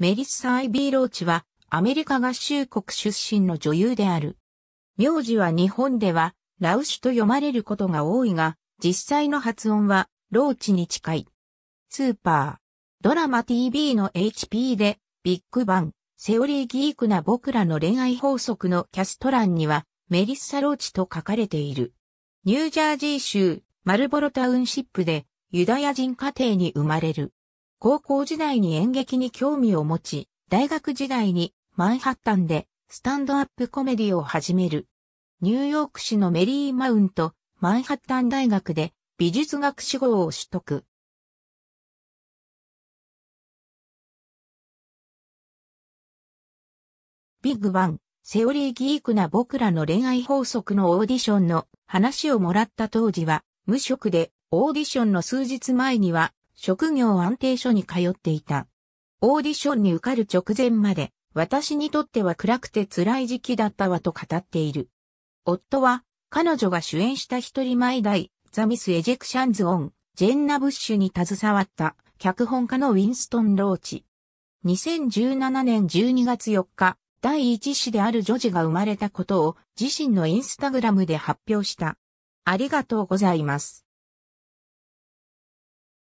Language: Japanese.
メリッサ・アイビー・ローチは、アメリカ合衆国出身の女優である。名字は日本では、ラウシュと読まれることが多いが、実際の発音は、ローチに近い。スーパー。ドラマ TV の HP で、ビッグバン、セオリーギークな僕らの恋愛法則のキャスト欄には、メリッサ・ローチと書かれている。ニュージャージー州、マルボロタウンシップで、ユダヤ人家庭に生まれる。高校時代に演劇に興味を持ち、大学時代にマンハッタンでスタンドアップコメディを始める。ニューヨーク市のメリーマウント、マンハッタン大学で美術学士号を取得。ビッグバン、セオリーギークな僕らの恋愛法則のオーディションの話をもらった当時は無職でオーディションの数日前には職業安定所に通っていた。オーディションに受かる直前まで、私にとっては暗くて辛い時期だったわと語っている。夫は、彼女が主演した一人前代、ザ・ミス・エジェクシャンズ・オン、ジェンナ・ブッシュに携わった、脚本家のウィンストン・ローチ。2017年12月4日、第一子である女児が生まれたことを自身のインスタグラムで発表した。ありがとうございます。